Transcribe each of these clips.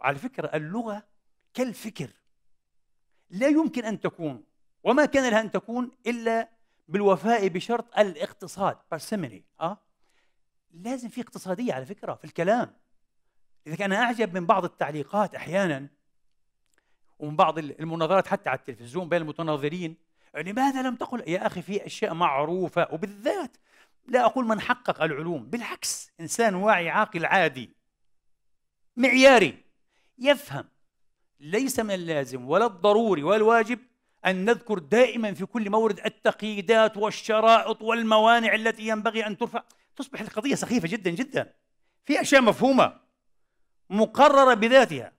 وعلى فكرة اللغة كالفكر لا يمكن أن تكون وما كان لها أن تكون إلا بالوفاء بشرط الاقتصاد برسيمني أه؟ لازم في اقتصادية على فكرة في الكلام إذا أنا أعجب من بعض التعليقات أحيانا ومن بعض المناظرات حتى على التلفزيون بين المتناظرين لماذا يعني لم تقل يا أخي في أشياء معروفة وبالذات لا أقول من حقق العلوم بالعكس إنسان واعي عاقل عادي معياري يفهم ليس من اللازم ولا الضروري ولا الواجب أن نذكر دائما في كل مورد التقييدات والشرائط والموانع التي ينبغي أن ترفع تصبح القضية سخيفة جدا جدا في أشياء مفهومة مقررة بذاتها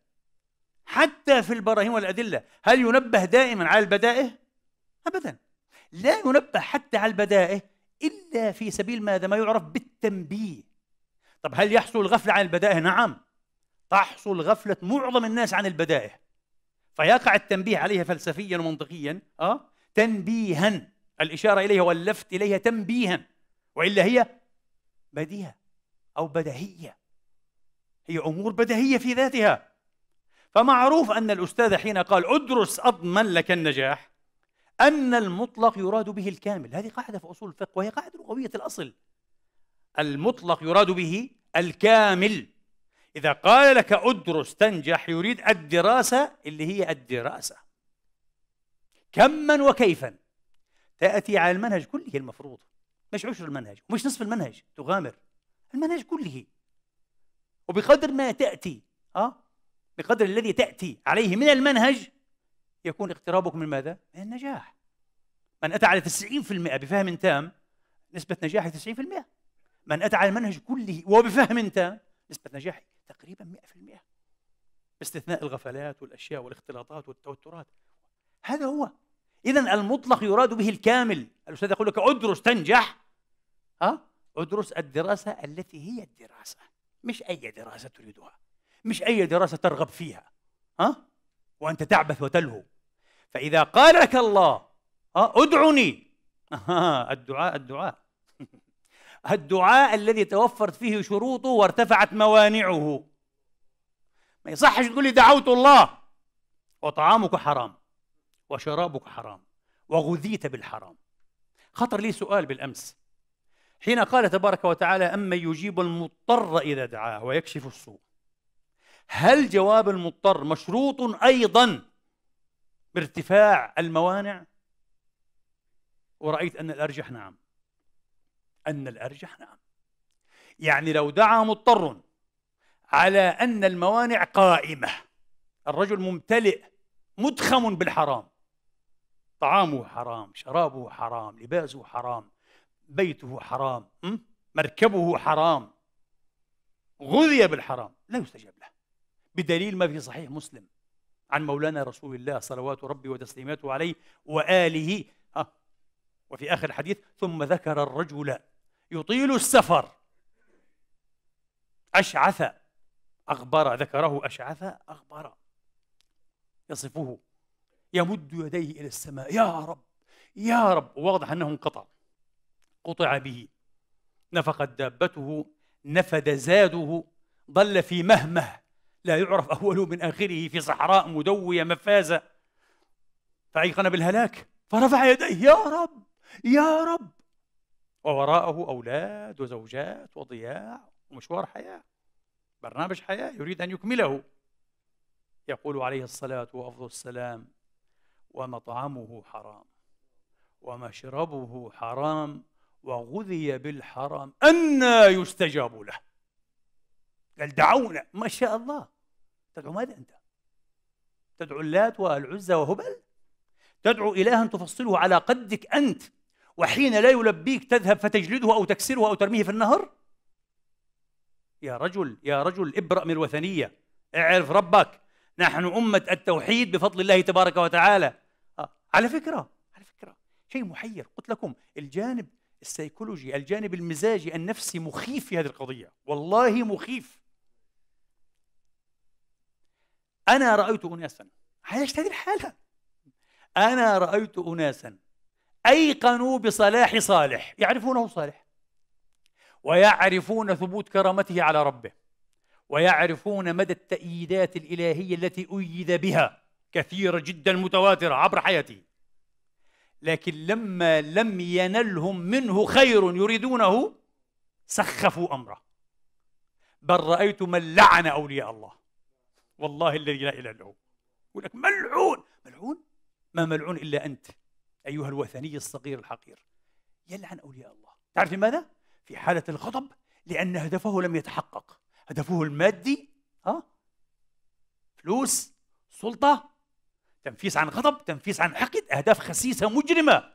حتى في البراهين والأدلة هل ينبه دائما على البدائه؟ أبدا لا ينبه حتى على البدائه إلا في سبيل ماذا ما يعرف بالتنبيه طب هل يحصل الغفلة عن البدائه؟ نعم تحصل غفلة معظم الناس عن البدائع فيقع التنبيه عليها فلسفيا ومنطقيا أه؟ تنبيها الإشارة إليها واللفت إليها تنبيها وإلا هي بديهة أو بدهية هي أمور بدهية في ذاتها فمعروف أن الأستاذ حين قال أدرس أضمن لك النجاح أن المطلق يراد به الكامل هذه قاعدة في أصول الفقه وهي قاعدة لغوية الأصل المطلق يراد به الكامل إذا قال لك أدرس تنجح يريد الدراسة اللي هي الدراسة كما وكيفا تأتي على المنهج كله المفروض مش عشر المنهج ومش نصف المنهج تغامر المنهج كله وبقدر ما تأتي أه؟ بقدر الذي تأتي عليه من المنهج يكون اقترابك من ماذا؟ من النجاح من أتى على 90% بفهم تام نسبة نجاحه 90% من أتى على المنهج كله وبفهم تام نسبة نجاحي تقريبا 100% باستثناء الغفلات والأشياء والاختلاطات والتوترات هذا هو إذا المطلق يراد به الكامل الأستاذ يقول لك ادرس تنجح ها ادرس الدراسة التي هي الدراسة مش أي دراسة تريدها مش أي دراسة ترغب فيها ها وأنت تعبث وتلهو فإذا قال لك الله ها ادعني الدعاء الدعاء الدعاء الذي توفرت فيه شروطه وارتفعت موانعه ما يصحش تقول لي دعوت الله وطعامك حرام وشرابك حرام وغذيت بالحرام خطر لي سؤال بالأمس حين قال تبارك وتعالى أما يجيب المضطر إذا دعاه ويكشف السوء هل جواب المضطر مشروط أيضا بارتفاع الموانع ورأيت أن الأرجح نعم أن الأرجح نعم يعني لو دعا مضطر على أن الموانع قائمة الرجل ممتلئ مدخم بالحرام طعامه حرام شرابه حرام لباسه حرام بيته حرام مركبه حرام غذي بالحرام لا يستجاب له بدليل ما في صحيح مسلم عن مولانا رسول الله صلوات ربي وتسليماته عليه وآله وفي آخر الحديث ثم ذكر الرجل يطيل السفر أشعث أغبر ذكره أشعث أغبر يصفه يمد يديه إلى السماء يا رب يا رب واضح أنه انقطع قطع به نفقت دابته نفد زاده ضل في مهمه لا يعرف أوله من آخره في صحراء مدوية مفازة فأيقن بالهلاك فرفع يديه يا رب يا رب ووراءه أولاد وزوجات وضياع ومشوار حياة برنامج حياة يريد أن يكمله يقول عليه الصلاة وأفضل السلام ومطعمه حرام ومشربه حرام وغذي بالحرام أنى يستجاب له قال دعونا ما شاء الله تدعو ماذا أنت تدعو اللات والعزى وهبل تدعو إلها تفصله على قدك أنت وحين لا يلبيك تذهب فتجلده أو تكسره أو ترميه في النهر يا رجل يا رجل ابرأ من الوثنية اعرف ربك نحن أمة التوحيد بفضل الله تبارك وتعالى آه، على فكرة على فكرة شيء محير قلت لكم الجانب السيكولوجي الجانب المزاجي النفسي مخيف في هذه القضية والله مخيف أنا رأيت أناسا عايشت هذه الحالة أنا رأيت أناسا أيقنوا بصلاح صالح يعرفونه صالح ويعرفون ثبوت كرامته على ربه ويعرفون مدى التأييدات الإلهية التي أيد بها كثيرة جدا متواترة عبر حياته لكن لما لم ينلهم منه خير يريدونه سخفوا أمره بل رأيت من لعن أولياء الله والله الذي لا إله إلا هو يقول لك ملعون ملعون ما ملعون إلا أنت أيها الوثني الصغير الحقير يلعن أولياء الله تعرف لماذا؟ في حالة الغضب لأن هدفه لم يتحقق هدفه المادي ها فلوس سلطة تنفيس عن غضب تنفيس عن حقد أهداف خسيسة مجرمة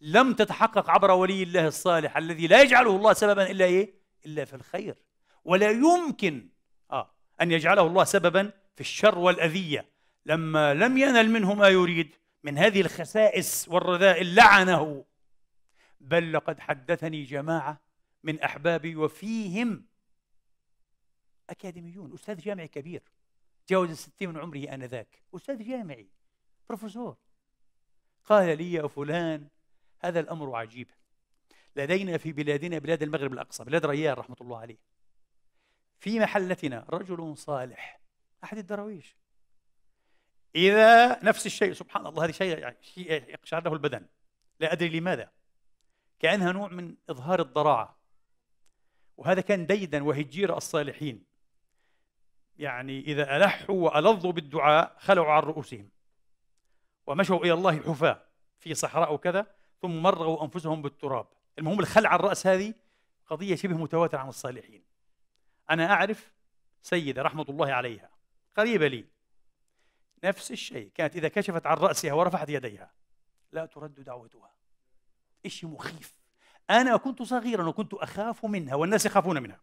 لم تتحقق عبر ولي الله الصالح الذي لا يجعله الله سببا إلا إيه؟ إلا في الخير ولا يمكن آه أن يجعله الله سببا في الشر والأذية لما لم ينل منه ما يريد من هذه الخسائس والرذائل لعنه بل لقد حدثني جماعة من أحبابي وفيهم أكاديميون أستاذ جامعي كبير تجاوز الستين من عمره آنذاك أستاذ جامعي بروفيسور قال لي يا فلان هذا الأمر عجيب لدينا في بلادنا بلاد المغرب الأقصى بلاد ريال رحمة الله عليه في محلتنا رجل صالح أحد الدراويش إذا نفس الشيء سبحان الله هذا شيء يعني شيء يقشعر له البدن لا أدري لماذا كأنها نوع من إظهار الضراعة وهذا كان ديدا وهجير الصالحين يعني إذا ألحوا وألظوا بالدعاء خلعوا عن رؤوسهم ومشوا إلى الله حفاة في صحراء وكذا ثم مرغوا أنفسهم بالتراب المهم الخلع الرأس هذه قضية شبه متواترة عن الصالحين أنا أعرف سيدة رحمة الله عليها قريبة لي نفس الشيء كانت إذا كشفت عن رأسها ورفعت يديها لا ترد دعوتها شيء مخيف أنا كنت صغيرا وكنت أخاف منها والناس يخافون منها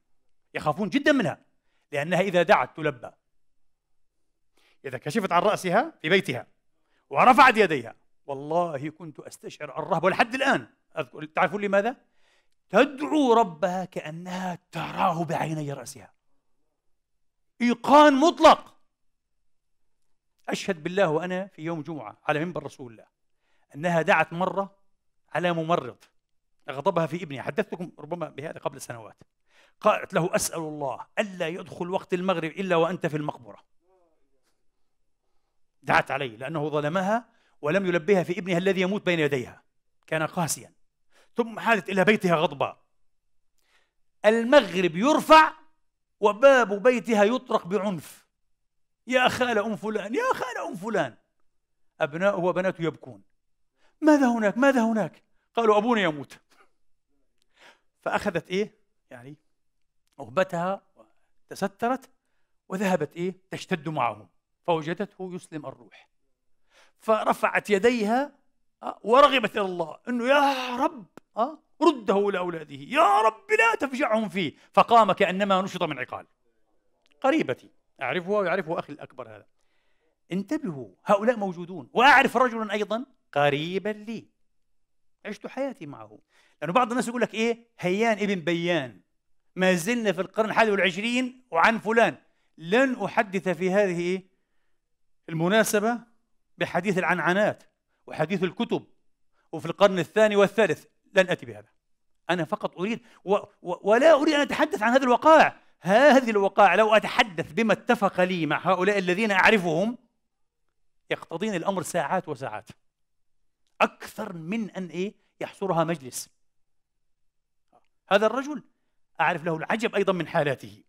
يخافون جدا منها لأنها إذا دعت تلبى إذا كشفت عن رأسها في بيتها ورفعت يديها والله كنت أستشعر الرهبة لحد الآن أذكر تعرفون لماذا؟ تدعو ربها كأنها تراه بعيني رأسها إيقان مطلق أشهد بالله وأنا في يوم جمعة على منبر رسول الله أنها دعت مرة على ممرض غضبها في ابني حدثتكم ربما بهذا قبل سنوات قالت له أسأل الله ألا يدخل وقت المغرب إلا وأنت في المقبرة دعت عليه لأنه ظلمها ولم يلبيها في ابنها الذي يموت بين يديها كان قاسيا ثم حالت إلى بيتها غضبا المغرب يرفع وباب بيتها يطرق بعنف يا خال أم فلان يا خال أم فلان أبناؤه وبناته يبكون ماذا هناك ماذا هناك قالوا أبونا يموت فأخذت إيه يعني رغبتها تسترت وذهبت إيه تشتد معهم فوجدته يسلم الروح فرفعت يديها آه، ورغبت إلى الله أنه يا رب آه، رده إلى أولاده يا رب لا تفجعهم فيه فقام كأنما نشط من عقال قريبتي أعرفها ويعرفه أخي الأكبر هذا انتبهوا هؤلاء موجودون وأعرف رجلا أيضا قريبا لي عشت حياتي معه لأنه بعض الناس يقول لك إيه هيان ابن بيان ما زلنا في القرن الحادي والعشرين وعن فلان لن أحدث في هذه المناسبة بحديث العنعنات وحديث الكتب وفي القرن الثاني والثالث لن أتي بهذا أنا فقط أريد و و ولا أريد أن أتحدث عن هذه الوقائع هذه الوقائع لو أتحدث بما اتفق لي مع هؤلاء الذين أعرفهم يقتضيني الأمر ساعات وساعات أكثر من أن إيه يحصرها مجلس هذا الرجل أعرف له العجب أيضا من حالاته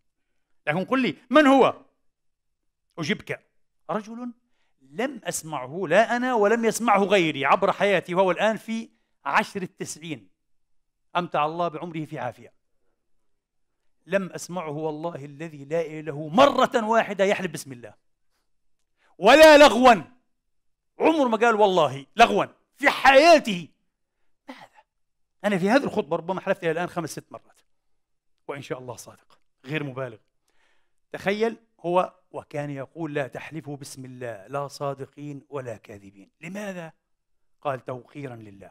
لكن قل لي من هو أجبك رجل لم أسمعه لا أنا ولم يسمعه غيري عبر حياتي وهو الآن في عشر التسعين أمتع الله بعمره في عافية لم أسمعه والله الذي لا إله مرة واحدة يحلف بسم الله ولا لغوا عمر ما قال والله لغوا في حياته ماذا؟ أنا في هذه الخطبة ربما حلفتها الآن خمس ست مرات وإن شاء الله صادق غير مبالغ تخيل هو وكان يقول لا تحلفوا بسم الله لا صادقين ولا كاذبين لماذا؟ قال توقيرا لله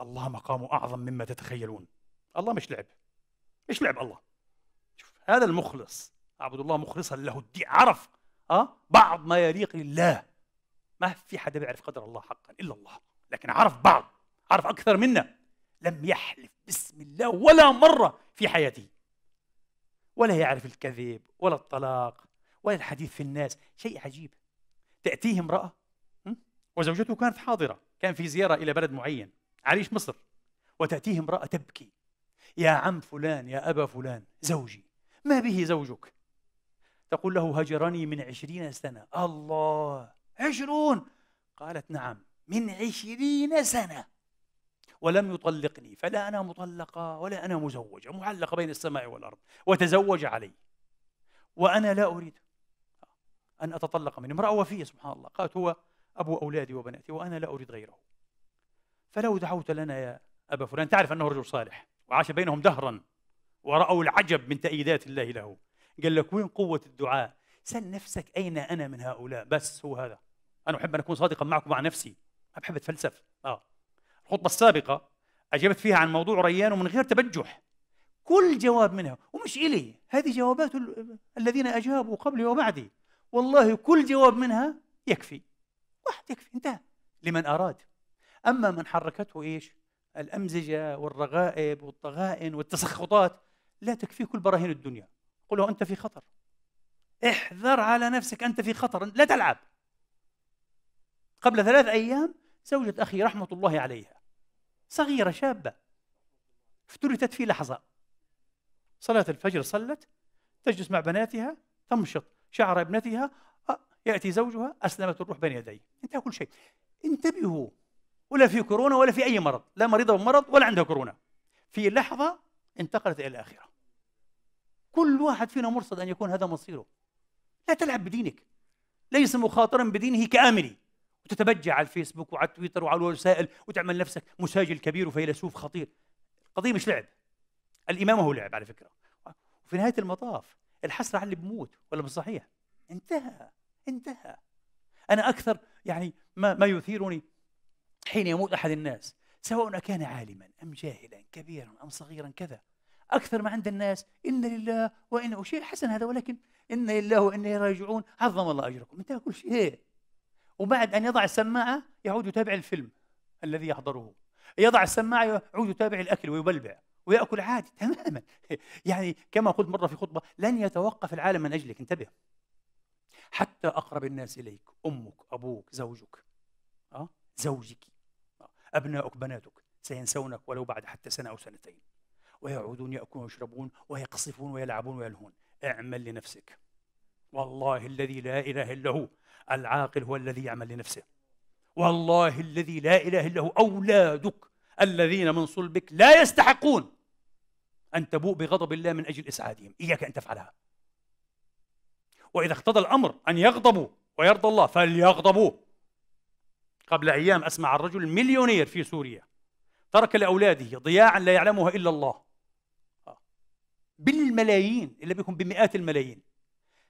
الله مقامه أعظم مما تتخيلون الله مش لعب ايش لعب الله شوف هذا المخلص اعبد الله مخلصا له الدين عرف اه بعض ما يليق لله ما في حدا بيعرف قدر الله حقا الا الله لكن عرف بعض عرف اكثر منا لم يحلف باسم الله ولا مره في حياته ولا يعرف الكذب ولا الطلاق ولا الحديث في الناس شيء عجيب تأتيه امرأة وزوجته كانت حاضرة كان في زيارة إلى بلد معين عريش مصر وتأتيه امرأة تبكي يا عم فلان يا أبا فلان زوجي ما به زوجك تقول له هجرني من عشرين سنة الله عشرون قالت نعم من عشرين سنة ولم يطلقني فلا أنا مطلقة ولا أنا مزوجة معلقة بين السماء والأرض وتزوج علي وأنا لا أريد أن أتطلق من امرأة وفية سبحان الله قالت هو أبو أولادي وبناتي وأنا لا أريد غيره فلو دعوت لنا يا أبا فلان تعرف أنه رجل صالح وعاش بينهم دهرا ورأوا العجب من تأييدات الله له قال لك وين قوة الدعاء سل نفسك أين أنا من هؤلاء بس هو هذا أنا أحب أن أكون صادقا معكم مع نفسي ما بحب أتفلسف آه الخطبة السابقة أجبت فيها عن موضوع ريان ومن غير تبجح كل جواب منها ومش إلي هذه جوابات الذين أجابوا قبلي وبعدي والله كل جواب منها يكفي واحد يكفي انتهى لمن أراد أما من حركته إيش الأمزجة والرغائب والطغائن والتسخطات لا تكفيك كل براهين الدنيا قل له أنت في خطر احذر على نفسك أنت في خطر لا تلعب قبل ثلاث أيام زوجة أخي رحمة الله عليها صغيرة شابة افترتت في لحظة صلاة الفجر صلت تجلس مع بناتها تمشط شعر ابنتها آه، يأتي زوجها أسلمت الروح بين يديه انتهى كل شيء انتبهوا ولا في كورونا ولا في أي مرض لا مريضة بمرض ولا عندها كورونا في لحظة انتقلت إلى الآخرة كل واحد فينا مرصد أن يكون هذا مصيره لا تلعب بدينك ليس مخاطرا بدينه كاملي وتتبجع على الفيسبوك وعلى تويتر وعلى الوسائل وتعمل نفسك مساجل كبير وفيلسوف خطير القضية مش لعب الإمام هو لعب على فكرة وفي نهاية المطاف الحسرة على اللي بموت ولا مش صحيح انتهى انتهى أنا أكثر يعني ما, ما يثيرني حين يموت أحد الناس سواء أكان عالما أم جاهلا كبيرا أم صغيرا كذا أكثر ما عند الناس إن لله وإن شيء حسن هذا ولكن إن لله وإنا راجعون عظم الله أجركم انتهى كل شيء إيه؟ وبعد أن يضع السماعة يعود يتابع الفيلم الذي يحضره يضع السماعة يعود يتابع الأكل ويبلبع ويأكل عادي تماما يعني كما قلت مرة في خطبة لن يتوقف العالم من أجلك انتبه حتى أقرب الناس إليك أمك أبوك زوجك أه؟ زوجك أبناؤك بناتك سينسونك ولو بعد حتى سنة أو سنتين ويعودون يأكلون ويشربون ويقصفون ويلعبون ويلهون اعمل لنفسك والله الذي لا إله إلا هو العاقل هو الذي يعمل لنفسه والله الذي لا إله إلا هو أولادك الذين من صلبك لا يستحقون أن تبوء بغضب الله من أجل إسعادهم إياك أن تفعلها وإذا اقتضى الأمر أن يغضبوا ويرضى الله فليغضبوا قبل أيام أسمع عن رجل مليونير في سوريا ترك لأولاده ضياعا لا يعلمها إلا الله آه. بالملايين إلا بكم بمئات الملايين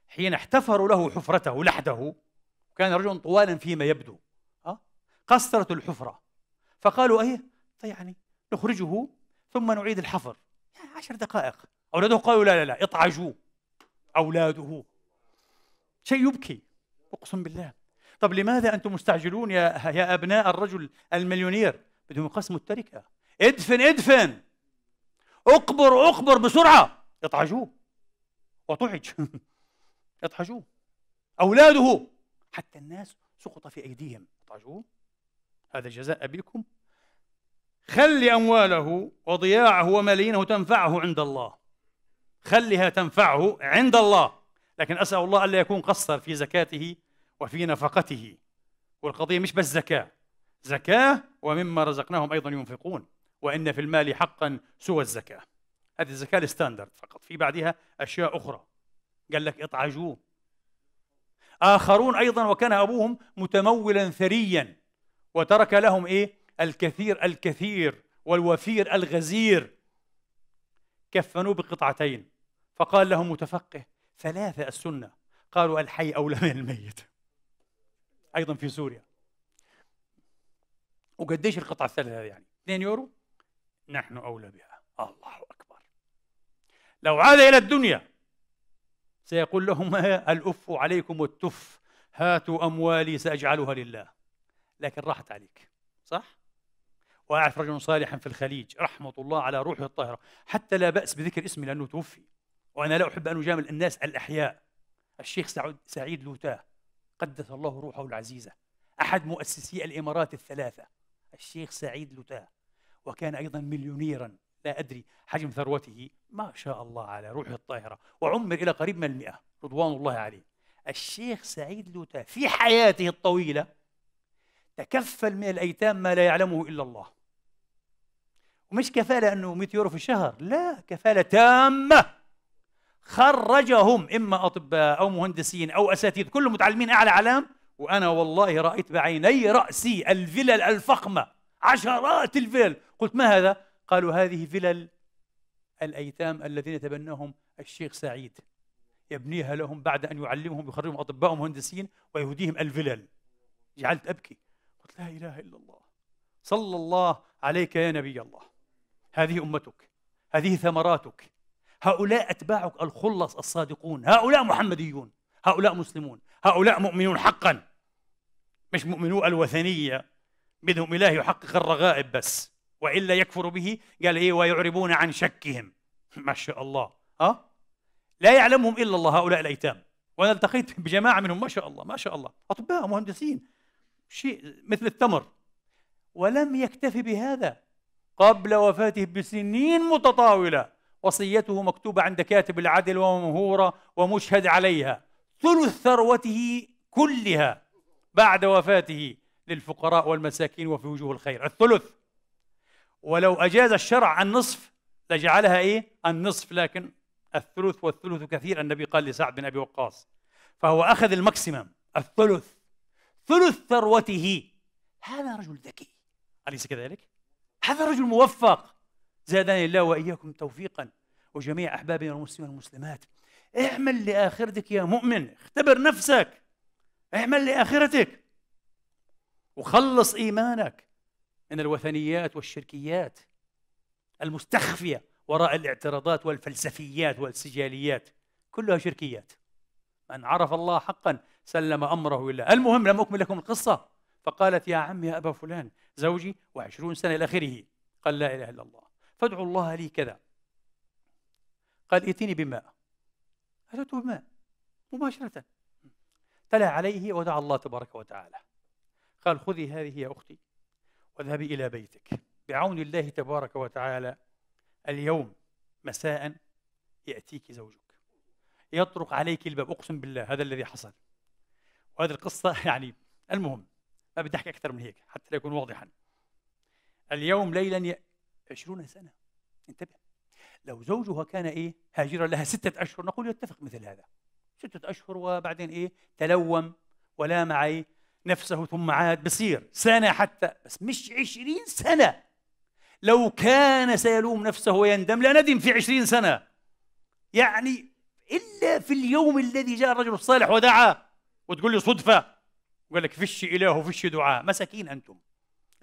حين احتفروا له حفرته لحده كان رجل طوالا فيما يبدو آه. قصرت الحفرة فقالوا أيه طيب يعني نخرجه ثم نعيد الحفر يعني عشر دقائق أولاده قالوا لا لا لا اطعجوا أولاده شيء يبكي أقسم بالله طب لماذا أنتم مستعجلون يا, يا أبناء الرجل المليونير بدهم يقسموا التركة ادفن ادفن اقبر اقبر بسرعة اطعجوه وطعج اطعجوه أولاده حتى الناس سقط في أيديهم اطعجوه هذا جزاء أبيكم خلي أمواله وضياعه وملايينه تنفعه عند الله خليها تنفعه عند الله لكن أسأل الله ألا يكون قصر في زكاته وفي نفقته والقضية مش بس زكاة زكاة ومما رزقناهم أيضا ينفقون وإن في المال حقا سوى الزكاة هذه الزكاة الستاندرد فقط في بعدها أشياء أخرى قال لك اطعجوه آخرون أيضا وكان أبوهم متمولا ثريا وترك لهم إيه الكثير الكثير والوفير الغزير كفنوه بقطعتين فقال لهم متفقه ثلاثة السنة قالوا الحي أولى من الميت ايضا في سوريا وقديش القطعه الثالثه يعني 2 يورو نحن اولى بها الله اكبر لو عاد الى الدنيا سيقول لهم الاف عليكم والتف هاتوا اموالي ساجعلها لله لكن راحت عليك صح واعرف رجلا صالحا في الخليج رحمه الله على روحه الطاهره حتى لا باس بذكر اسمي لانه توفي وانا لا احب ان اجامل الناس الاحياء الشيخ سعود سعيد لوتاه قدس الله روحه العزيزة أحد مؤسسي الإمارات الثلاثة الشيخ سعيد لوتاه وكان أيضا مليونيرا لا أدري حجم ثروته ما شاء الله على روحه الطاهرة وعمر إلى قريب من المئة رضوان الله عليه الشيخ سعيد لوتاه في حياته الطويلة تكفل من الأيتام ما لا يعلمه إلا الله ومش كفالة أنه 100 يورو في الشهر لا كفالة تامة خرجهم إما أطباء أو مهندسين أو أساتذة كلهم متعلمين أعلى علام وأنا والله رأيت بعيني رأسي الفلل الفخمة عشرات الفلل قلت ما هذا؟ قالوا هذه فلل الأيتام الذين تبناهم الشيخ سعيد يبنيها لهم بعد أن يعلمهم يخرجهم أطباء ومهندسين ويهديهم الفلل جعلت أبكي قلت لا إله إلا الله صلى الله عليك يا نبي الله هذه أمتك هذه ثمراتك هؤلاء أتباعك الخلص الصادقون هؤلاء محمديون هؤلاء مسلمون هؤلاء مؤمنون حقا مش مؤمنو الوثنية بدهم إله يحقق الرغائب بس وإلا يكفر به قال إيه ويعربون عن شكهم ما شاء الله أه؟ لا يعلمهم إلا الله هؤلاء الأيتام وأنا التقيت بجماعة منهم ما شاء الله ما شاء الله أطباء مهندسين شيء مثل التمر ولم يكتفي بهذا قبل وفاته بسنين متطاولة وصيته مكتوبة عند كاتب العدل وممهورة ومشهد عليها ثلث ثروته كلها بعد وفاته للفقراء والمساكين وفي وجوه الخير الثلث ولو أجاز الشرع النصف لجعلها إيه؟ النصف لكن الثلث والثلث كثير النبي قال لسعد بن أبي وقاص فهو أخذ الماكسيمم الثلث ثلث ثروته هذا رجل ذكي أليس كذلك؟ هذا رجل موفق زادني الله واياكم توفيقا وجميع احبابنا المسلمين والمسلمات اعمل لاخرتك يا مؤمن اختبر نفسك اعمل لاخرتك وخلص ايمانك من الوثنيات والشركيات المستخفيه وراء الاعتراضات والفلسفيات والسجاليات كلها شركيات من عرف الله حقا سلم امره لله المهم لم اكمل لكم القصه فقالت يا عم يا ابا فلان زوجي وعشرون سنه الى اخره قال لا اله الا الله فادعوا الله لي كذا قال ائتني بماء أتته بماء مباشرة تلا عليه ودعا الله تبارك وتعالى قال خذي هذه يا أختي واذهبي إلى بيتك بعون الله تبارك وتعالى اليوم مساء يأتيك زوجك يطرق عليك الباب أقسم بالله هذا الذي حصل وهذه القصة يعني المهم ما بدي أحكي أكثر من هيك حتى لا يكون واضحا اليوم ليلا عشرون سنة انتبه لو زوجها كان إيه هاجرا لها ستة أشهر نقول يتفق مثل هذا ستة أشهر وبعدين إيه تلوم ولا معي نفسه ثم عاد بصير سنة حتى بس مش عشرين سنة لو كان سيلوم نفسه ويندم لندم في عشرين سنة يعني إلا في اليوم الذي جاء الرجل الصالح ودعا وتقول لي صدفة يقول لك فش إله وفش دعاء مساكين أنتم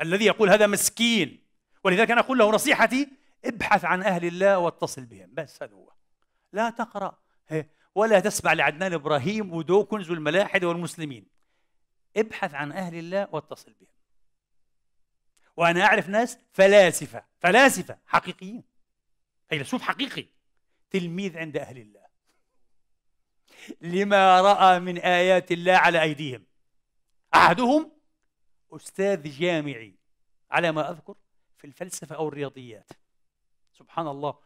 الذي يقول هذا مسكين ولذلك أنا أقول له نصيحتي ابحث عن أهل الله واتصل بهم بس هذا هو لا تقرأ ولا تسمع لعدنان إبراهيم ودوكنز والملاحد والمسلمين ابحث عن أهل الله واتصل بهم وأنا أعرف ناس فلاسفة فلاسفة حقيقيين فيلسوف حقيقي تلميذ عند أهل الله لما رأى من آيات الله على أيديهم أحدهم أستاذ جامعي على ما أذكر في الفلسفة أو الرياضيات سبحان الله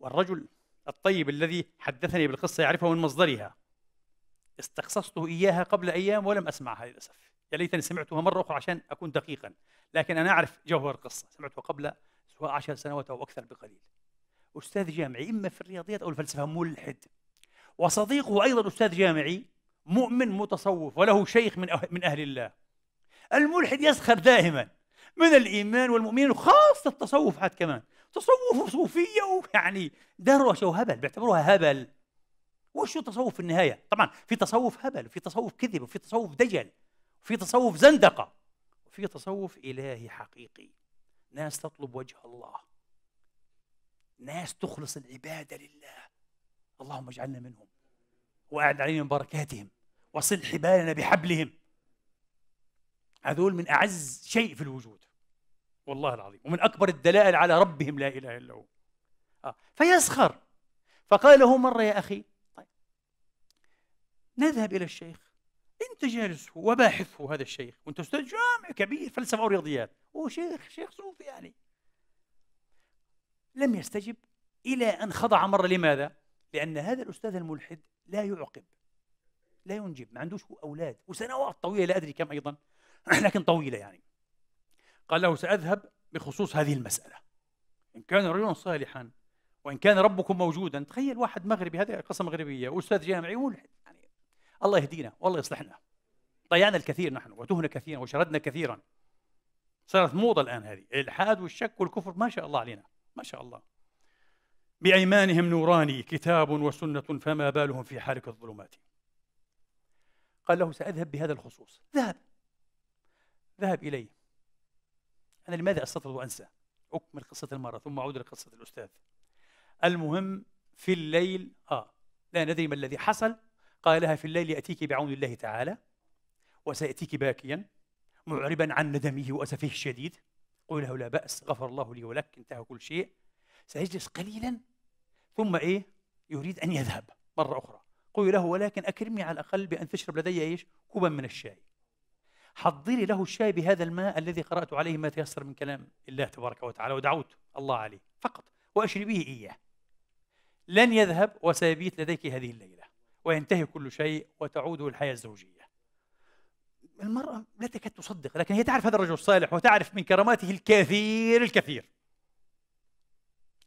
والرجل الطيب الذي حدثني بالقصة يعرفها من مصدرها استخصصته إياها قبل أيام ولم أسمعها للأسف يا ليتني سمعتها مرة أخرى عشان أكون دقيقا لكن أنا أعرف جوهر القصة سمعتها قبل سواء عشر سنوات أو أكثر بقليل أستاذ جامعي إما في الرياضيات أو الفلسفة ملحد وصديقه أيضا أستاذ جامعي مؤمن متصوف وله شيخ من أه-، من أهل الله الملحد يسخر دائما من الايمان والمؤمنين وخاصه التصوف حتى كمان تصوف صوفيه ويعني دروشه وهبل بيعتبروها هبل وشو التصوف في النهايه طبعا في تصوف هبل وفي تصوف كذب وفي تصوف دجل وفي تصوف زندقه وفي تصوف الهي حقيقي ناس تطلب وجه الله ناس تخلص العباده لله اللهم اجعلنا منهم واعد علينا من بركاتهم وصل حبالنا بحبلهم هذول من اعز شيء في الوجود والله العظيم ومن أكبر الدلائل على ربهم لا إله إلا هو آه. فيسخر فقال له مرة يا أخي طيب نذهب إلى الشيخ أنت جالس وباحثه هذا الشيخ وأنت أستاذ جامعي كبير فلسفة ورياضيات وشيخ شيخ صوفي يعني لم يستجب إلى أن خضع مرة لماذا؟ لأن هذا الأستاذ الملحد لا يعقب لا ينجب ما عندوش أولاد وسنوات طويلة لا أدري كم أيضا لكن طويلة يعني قال له سأذهب بخصوص هذه المسألة إن كان رجلا صالحا وإن كان ربكم موجودا تخيل واحد مغربي هذه قصة مغربية وأستاذ جامعي يعني الله يهدينا والله يصلحنا ضيعنا الكثير نحن وتهنا كثيرا وشردنا كثيرا صارت موضة الآن هذه الإلحاد والشك والكفر ما شاء الله علينا ما شاء الله بأيمانهم نوراني كتاب وسنة فما بالهم في حالك الظلمات قال له سأذهب بهذا الخصوص ذهب ذهب إليه أنا لماذا أستطرد وأنسى؟ أكمل قصة المرة ثم أعود لقصة الأستاذ المهم في الليل آه لا ندري ما الذي حصل قال لها في الليل يأتيك بعون الله تعالى وسيأتيك باكيا معربا عن ندمه وأسفه الشديد قل له لا بأس غفر الله لي ولك انتهى كل شيء سيجلس قليلا ثم إيه يريد أن يذهب مرة أخرى قل له ولكن أكرمني على الأقل بأن تشرب لدي إيش كوبا من الشاي حضري له الشاي بهذا الماء الذي قرأت عليه ما تيسر من كلام الله تبارك وتعالى ودعوت الله عليه فقط وأشربيه إياه لن يذهب وسيبيت لديك هذه الليلة وينتهي كل شيء وتعود الحياة الزوجية المرأة لا تكاد تصدق لكن هي تعرف هذا الرجل الصالح وتعرف من كراماته الكثير الكثير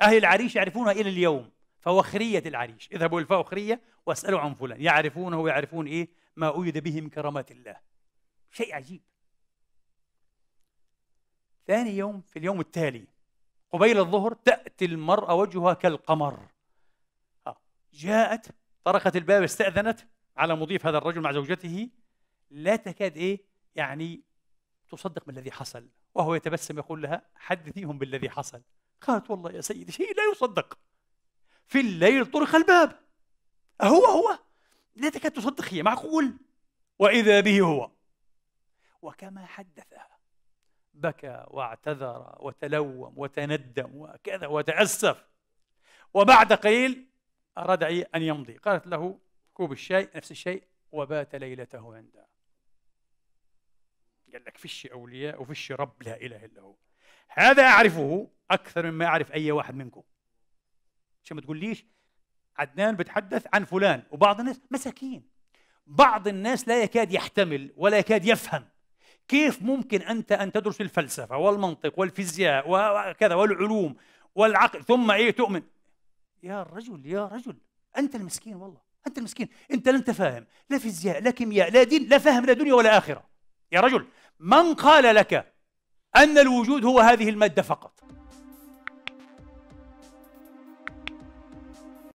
أهل العريش يعرفونها إلى اليوم فوخرية العريش اذهبوا الفوخريه واسألوا عن فلان يعرفونه ويعرفون إيه ما أويد به من كرامات الله شيء عجيب ثاني يوم في اليوم التالي قبيل الظهر تأتي المرأة وجهها كالقمر آه، جاءت طرقت الباب استأذنت على مضيف هذا الرجل مع زوجته لا تكاد إيه يعني تصدق بالذي حصل وهو يتبسم يقول لها حدثيهم بالذي حصل قالت والله يا سيدي شيء لا يصدق في الليل طرق الباب أهو هو لا تكاد تصدق هي معقول وإذا به هو وكما حدثها بكى واعتذر وتلوم وتندم وكذا وتأسف وبعد قليل أراد أن يمضي قالت له كوب الشاي نفس الشيء وبات ليلته عندها قال لك فيش أولياء وفيش رب لا إله إلا هو هذا أعرفه أكثر مما أعرف أي واحد منكم عشان ما تقوليش عدنان بتحدث عن فلان وبعض الناس مساكين بعض الناس لا يكاد يحتمل ولا يكاد يفهم كيف ممكن أنت أن تدرس الفلسفة والمنطق والفيزياء وكذا والعلوم والعقل ثم إيه تؤمن يا رجل يا رجل أنت المسكين والله أنت المسكين أنت لن تفهم لا فيزياء لا كيمياء لا دين لا فهم لا دنيا ولا آخرة يا رجل من قال لك أن الوجود هو هذه المادة فقط